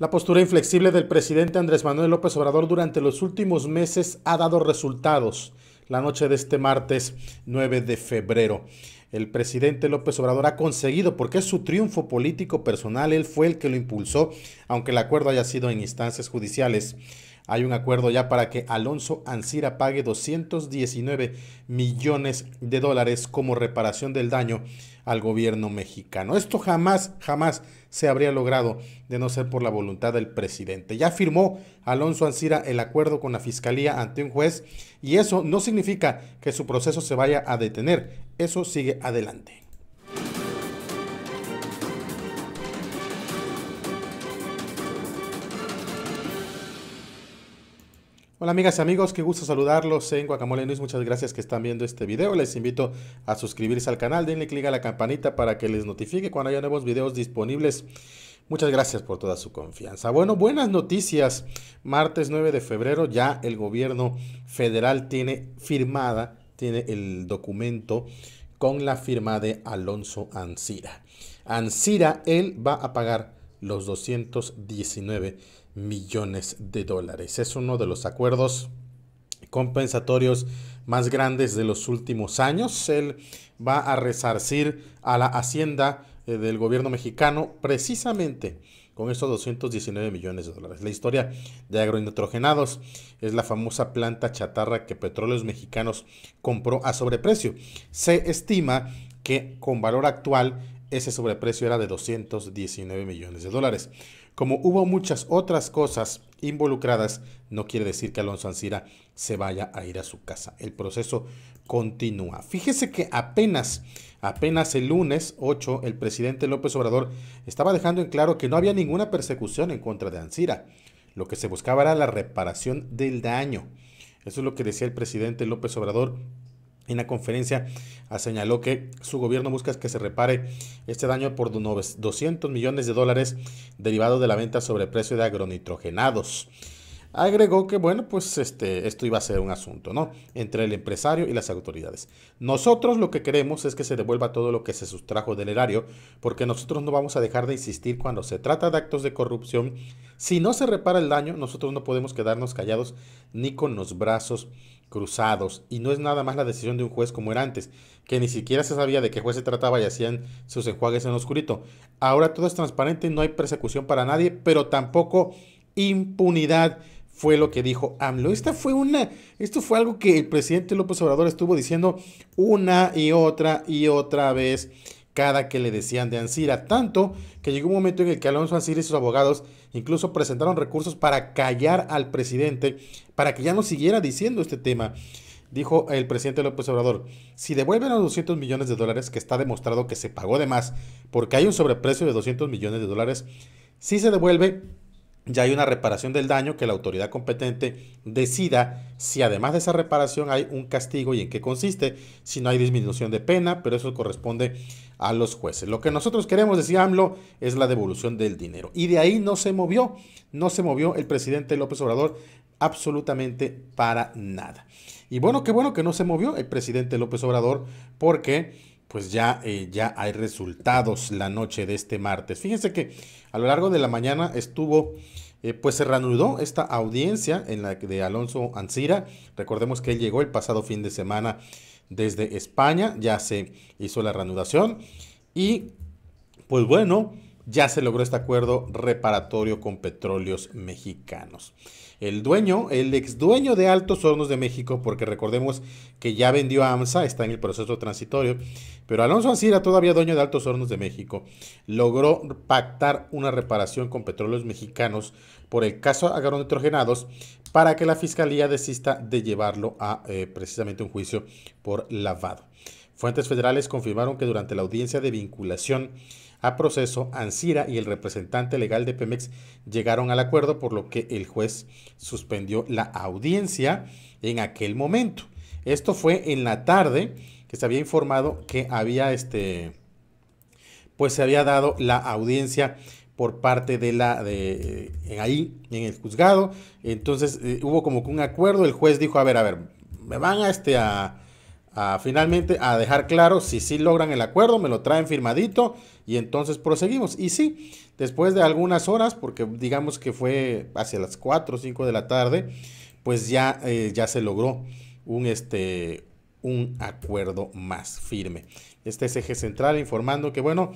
La postura inflexible del presidente Andrés Manuel López Obrador durante los últimos meses ha dado resultados la noche de este martes 9 de febrero el presidente López Obrador ha conseguido, porque es su triunfo político personal, él fue el que lo impulsó, aunque el acuerdo haya sido en instancias judiciales. Hay un acuerdo ya para que Alonso Ansira pague 219 millones de dólares como reparación del daño al gobierno mexicano. Esto jamás, jamás se habría logrado de no ser por la voluntad del presidente. Ya firmó Alonso Ansira el acuerdo con la fiscalía ante un juez y eso no significa que su proceso se vaya a detener. Eso sigue adelante. Hola amigas y amigos, qué gusto saludarlos en Guacamole News, muchas gracias que están viendo este video, les invito a suscribirse al canal, denle clic a la campanita para que les notifique cuando haya nuevos videos disponibles. Muchas gracias por toda su confianza. Bueno, buenas noticias. Martes 9 de febrero ya el gobierno federal tiene firmada tiene el documento con la firma de Alonso Ancira. Ancira, él va a pagar los 219 millones de dólares. Es uno de los acuerdos compensatorios más grandes de los últimos años. Él va a resarcir a la hacienda eh, del gobierno mexicano precisamente con estos 219 millones de dólares. La historia de agroindotrogenados es la famosa planta chatarra que Petróleos Mexicanos compró a sobreprecio. Se estima que con valor actual ese sobreprecio era de 219 millones de dólares. Como hubo muchas otras cosas involucradas, no quiere decir que Alonso Ancira se vaya a ir a su casa. El proceso continúa. Fíjese que apenas, apenas el lunes 8, el presidente López Obrador estaba dejando en claro que no había ninguna persecución en contra de Ancira. Lo que se buscaba era la reparación del daño. Eso es lo que decía el presidente López Obrador en la conferencia señaló que su gobierno busca que se repare este daño por 200 millones de dólares derivado de la venta sobre precio de agronitrogenados. Agregó que, bueno, pues este, esto iba a ser un asunto, ¿no? Entre el empresario y las autoridades. Nosotros lo que queremos es que se devuelva todo lo que se sustrajo del erario, porque nosotros no vamos a dejar de insistir cuando se trata de actos de corrupción. Si no se repara el daño, nosotros no podemos quedarnos callados ni con los brazos cruzados. Y no es nada más la decisión de un juez como era antes, que ni siquiera se sabía de qué juez se trataba y hacían sus enjuagues en oscurito. Ahora todo es transparente, no hay persecución para nadie, pero tampoco impunidad fue lo que dijo AMLO. Esta fue una, esto fue algo que el presidente López Obrador estuvo diciendo una y otra y otra vez cada que le decían de Ansira, tanto que llegó un momento en el que Alonso Ansira y sus abogados incluso presentaron recursos para callar al presidente, para que ya no siguiera diciendo este tema. Dijo el presidente López Obrador, si devuelven los 200 millones de dólares, que está demostrado que se pagó de más, porque hay un sobreprecio de 200 millones de dólares, si se devuelve, ya hay una reparación del daño que la autoridad competente decida si además de esa reparación hay un castigo y en qué consiste, si no hay disminución de pena, pero eso corresponde a los jueces. Lo que nosotros queremos, decir AMLO, es la devolución del dinero. Y de ahí no se movió, no se movió el presidente López Obrador absolutamente para nada. Y bueno, qué bueno que no se movió el presidente López Obrador porque pues ya, eh, ya hay resultados la noche de este martes. Fíjense que a lo largo de la mañana estuvo, eh, pues se reanudó esta audiencia en la de Alonso Ancira. Recordemos que él llegó el pasado fin de semana desde España, ya se hizo la reanudación y pues bueno, ya se logró este acuerdo reparatorio con petróleos mexicanos. El dueño, el ex dueño de Altos Hornos de México, porque recordemos que ya vendió a AMSA, está en el proceso transitorio, pero Alonso Ancira, todavía dueño de Altos Hornos de México, logró pactar una reparación con petróleos mexicanos por el caso agronitrogenados para que la fiscalía desista de llevarlo a eh, precisamente un juicio por lavado. Fuentes federales confirmaron que durante la audiencia de vinculación a proceso, Ancira y el representante legal de Pemex llegaron al acuerdo, por lo que el juez suspendió la audiencia en aquel momento. Esto fue en la tarde que se había informado que había este pues se había dado la audiencia por parte de la de, eh, ahí en el juzgado entonces eh, hubo como que un acuerdo el juez dijo a ver a ver me van a este a finalmente a dejar claro si sí logran el acuerdo, me lo traen firmadito y entonces proseguimos. Y sí, después de algunas horas, porque digamos que fue hacia las 4 o 5 de la tarde, pues ya, eh, ya se logró un, este, un acuerdo más firme. Este es eje central informando que bueno...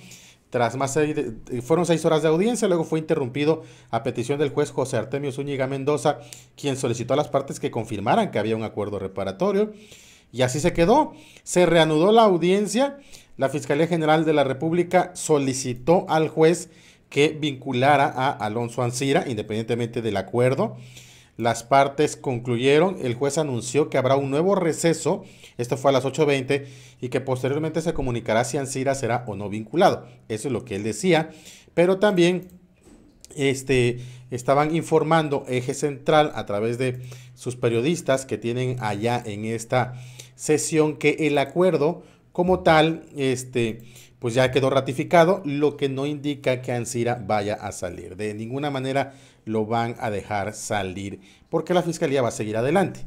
Tras más eh, fueron seis horas de audiencia, luego fue interrumpido a petición del juez José Artemio Zúñiga Mendoza, quien solicitó a las partes que confirmaran que había un acuerdo reparatorio. Y así se quedó. Se reanudó la audiencia. La Fiscalía General de la República solicitó al juez que vinculara a Alonso Ancira, independientemente del acuerdo. Las partes concluyeron, el juez anunció que habrá un nuevo receso, esto fue a las 8.20, y que posteriormente se comunicará si Ancira será o no vinculado. Eso es lo que él decía, pero también este, estaban informando Eje Central a través de sus periodistas que tienen allá en esta sesión que el acuerdo como tal, este, pues ya quedó ratificado, lo que no indica que Ansira vaya a salir. De ninguna manera lo van a dejar salir porque la fiscalía va a seguir adelante.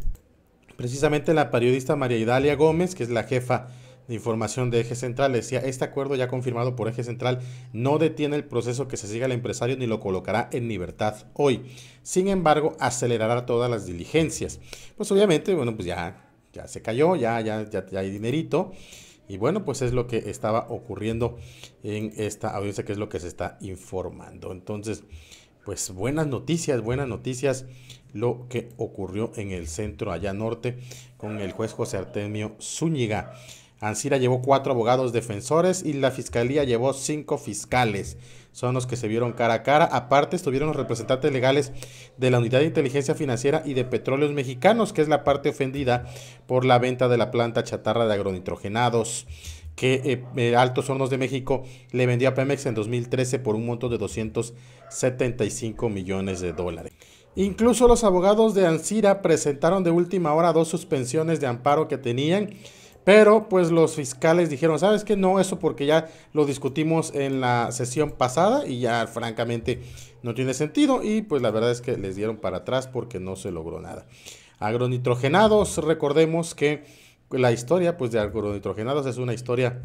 Precisamente la periodista María Idalia Gómez, que es la jefa de información de Eje Central, decía, este acuerdo ya confirmado por Eje Central no detiene el proceso que se siga al empresario ni lo colocará en libertad hoy. Sin embargo, acelerará todas las diligencias. Pues obviamente, bueno, pues ya ya se cayó, ya, ya, hay dinerito. Y bueno, pues es lo que estaba ocurriendo en esta audiencia, que es lo que se está informando. Entonces, pues buenas noticias, buenas noticias lo que ocurrió en el centro allá norte con el juez José Artemio Zúñiga. Ansira llevó cuatro abogados defensores y la fiscalía llevó cinco fiscales son los que se vieron cara a cara. Aparte estuvieron los representantes legales de la Unidad de Inteligencia Financiera y de Petróleos Mexicanos, que es la parte ofendida por la venta de la planta chatarra de agronitrogenados que eh, eh, Altos Hornos de México le vendió a Pemex en 2013 por un monto de 275 millones de dólares. Incluso los abogados de Ancira presentaron de última hora dos suspensiones de amparo que tenían pero pues los fiscales dijeron, ¿sabes qué? No, eso porque ya lo discutimos en la sesión pasada y ya francamente no tiene sentido. Y pues la verdad es que les dieron para atrás porque no se logró nada. Agronitrogenados, recordemos que la historia pues de agronitrogenados es una historia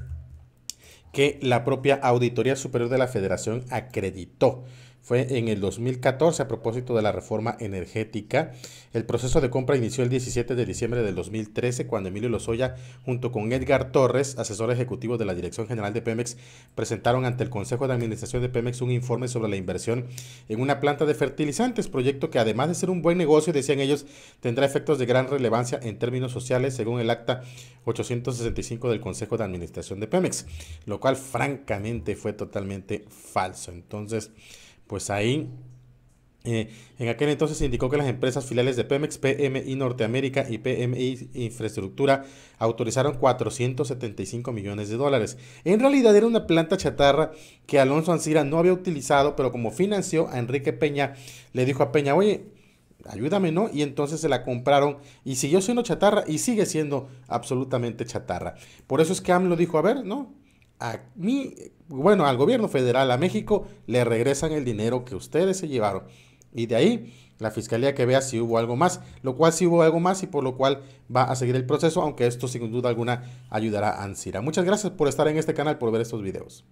que la propia Auditoría Superior de la Federación acreditó fue en el 2014 a propósito de la reforma energética. El proceso de compra inició el 17 de diciembre del 2013 cuando Emilio Lozoya junto con Edgar Torres, asesor ejecutivo de la Dirección General de Pemex, presentaron ante el Consejo de Administración de Pemex un informe sobre la inversión en una planta de fertilizantes, proyecto que además de ser un buen negocio, decían ellos, tendrá efectos de gran relevancia en términos sociales según el acta 865 del Consejo de Administración de Pemex, lo cual francamente fue totalmente falso. Entonces, pues ahí eh, en aquel entonces se indicó que las empresas filiales de Pemex, PMI Norteamérica y PMI Infraestructura autorizaron 475 millones de dólares. En realidad era una planta chatarra que Alonso Ancira no había utilizado, pero como financió a Enrique Peña, le dijo a Peña, oye, ayúdame, ¿no? Y entonces se la compraron y siguió siendo chatarra y sigue siendo absolutamente chatarra. Por eso es que AMLO dijo, a ver, ¿no? a mí, bueno, al gobierno federal, a México, le regresan el dinero que ustedes se llevaron. Y de ahí la fiscalía que vea si hubo algo más, lo cual si hubo algo más y por lo cual va a seguir el proceso, aunque esto sin duda alguna ayudará a Ansira. Muchas gracias por estar en este canal, por ver estos videos.